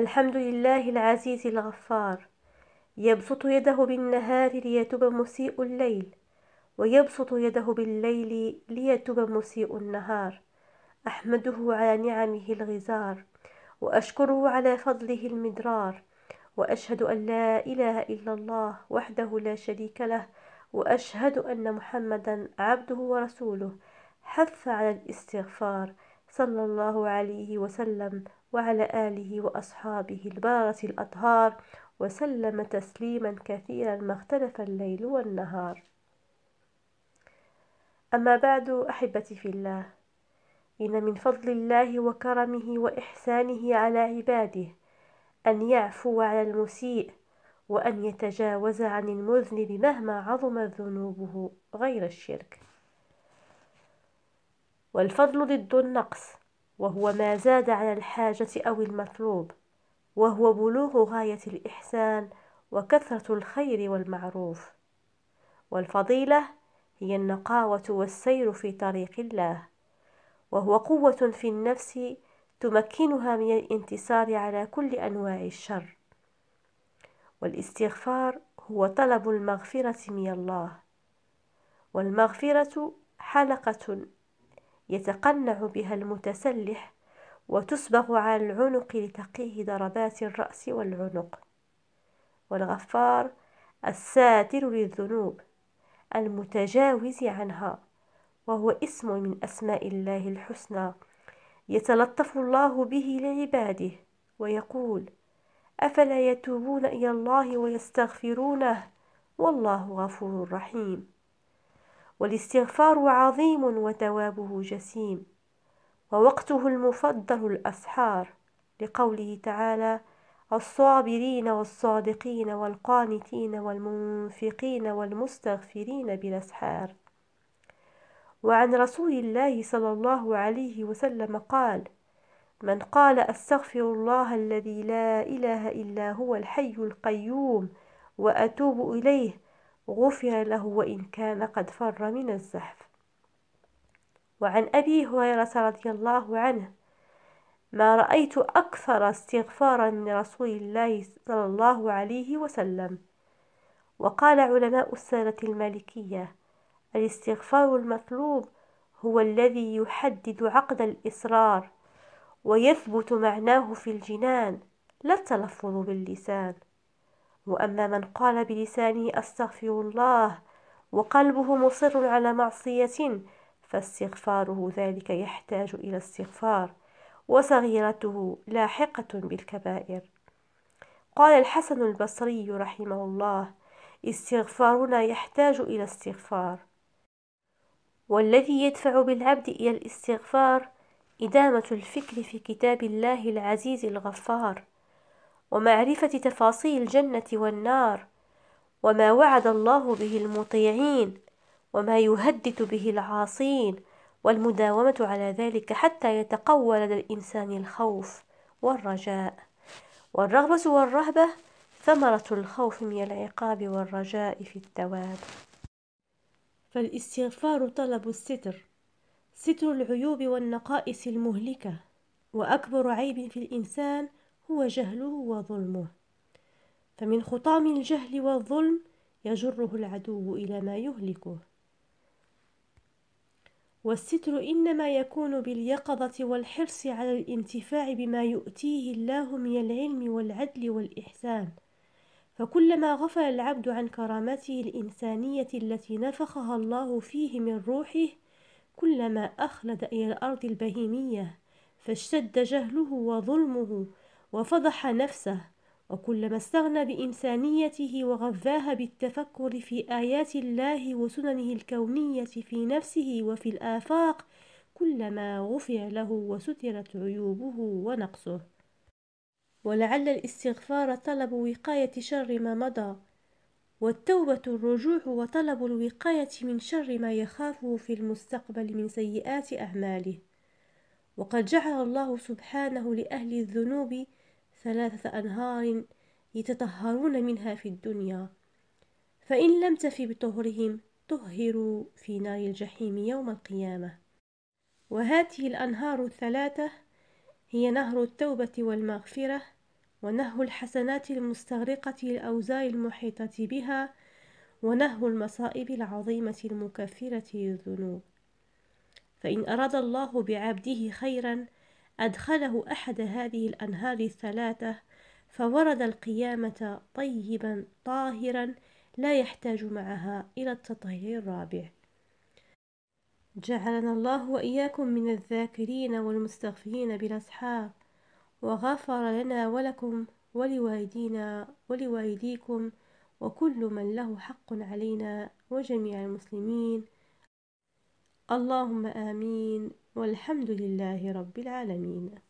الحمد لله العزيز الغفار يبسط يده بالنهار ليتوب مسيء الليل ويبسط يده بالليل ليتوب مسيء النهار أحمده على نعمه الغزار وأشكره على فضله المدرار وأشهد أن لا إله إلا الله وحده لا شريك له وأشهد أن محمدا عبده ورسوله حث على الاستغفار صلى الله عليه وسلم وعلى آله وأصحابه البارة الأطهار وسلم تسليما كثيرا ما اختلف الليل والنهار أما بعد أحبتي في الله إن من فضل الله وكرمه وإحسانه على عباده أن يعفو على المسيء وأن يتجاوز عن المذنب مهما عظمت ذنوبه غير الشرك والفضل ضد النقص وهو ما زاد على الحاجة أو المطلوب وهو بلوغ غاية الإحسان وكثرة الخير والمعروف والفضيلة هي النقاوة والسير في طريق الله وهو قوة في النفس تمكنها من الانتصار على كل أنواع الشر والاستغفار هو طلب المغفرة من الله والمغفرة حلقة يتقنع بها المتسلح وتسبغ على العنق لتقيه ضربات الرأس والعنق والغفار الساتر للذنوب المتجاوز عنها وهو اسم من أسماء الله الحسنى يتلطف الله به لعباده ويقول أفلا يتوبون إلى الله ويستغفرونه والله غفور رحيم والاستغفار عظيم وثوابه جسيم ووقته المفضل الأسحار لقوله تعالى الصابرين والصادقين والقانتين والمنفقين والمستغفرين بالأسحار وعن رسول الله صلى الله عليه وسلم قال من قال استغفر الله الذي لا اله الا هو الحي القيوم واتوب اليه غفر له وإن كان قد فر من الزحف وعن أبي هريرة رضي الله عنه ما رأيت أكثر استغفارا من رسول الله صلى الله عليه وسلم وقال علماء السنة المالكية الاستغفار المطلوب هو الذي يحدد عقد الإصرار ويثبت معناه في الجنان لا التلفظ باللسان وأما من قال بلسانه أستغفر الله وقلبه مصر على معصية فاستغفاره ذلك يحتاج إلى استغفار وصغيرته لاحقة بالكبائر قال الحسن البصري رحمه الله استغفارنا يحتاج إلى استغفار والذي يدفع بالعبد إلى الاستغفار إدامة الفكر في كتاب الله العزيز الغفار ومعرفة تفاصيل الجنة والنار وما وعد الله به المطيعين وما يهدد به العاصين والمداومة على ذلك حتى يتقوى لدى الإنسان الخوف والرجاء والرغبة والرهبة ثمرة الخوف من العقاب والرجاء في التواب فالاستغفار طلب الستر ستر العيوب والنقائص المهلكة وأكبر عيب في الإنسان هو جهله وظلمه فمن خطام الجهل والظلم يجره العدو إلى ما يهلكه والستر إنما يكون باليقظة والحرص على الانتفاع بما يؤتيه الله من العلم والعدل والإحسان فكلما غفل العبد عن كرامته الإنسانية التي نفخها الله فيه من روحه كلما أخلد إلى الأرض البهيمية فاشتد جهله وظلمه وفضح نفسه وكلما استغنى بإنسانيته وغذاها بالتفكر في آيات الله وسننه الكونية في نفسه وفي الآفاق كلما غفر له وسترت عيوبه ونقصه ولعل الاستغفار طلب وقاية شر ما مضى والتوبة الرجوع وطلب الوقاية من شر ما يخافه في المستقبل من سيئات أعماله وقد جعل الله سبحانه لأهل الذنوب ثلاثة أنهار يتطهرون منها في الدنيا فإن لم تف بطهرهم طهروا في نار الجحيم يوم القيامة وهذه الأنهار الثلاثة هي نهر التوبة والمغفرة ونهر الحسنات المستغرقة للأوزار المحيطة بها ونهر المصائب العظيمة المكفرة للذنوب فإن أراد الله بعبده خيرًا أدخله أحد هذه الأنهار الثلاثة فورد القيامة طيبا طاهرا لا يحتاج معها إلى التطهير الرابع جعلنا الله وإياكم من الذاكرين والمستغفرين بالأصحاب وغفر لنا ولكم ولوالدينا ولوالديكم وكل من له حق علينا وجميع المسلمين اللهم امين والحمد لله رب العالمين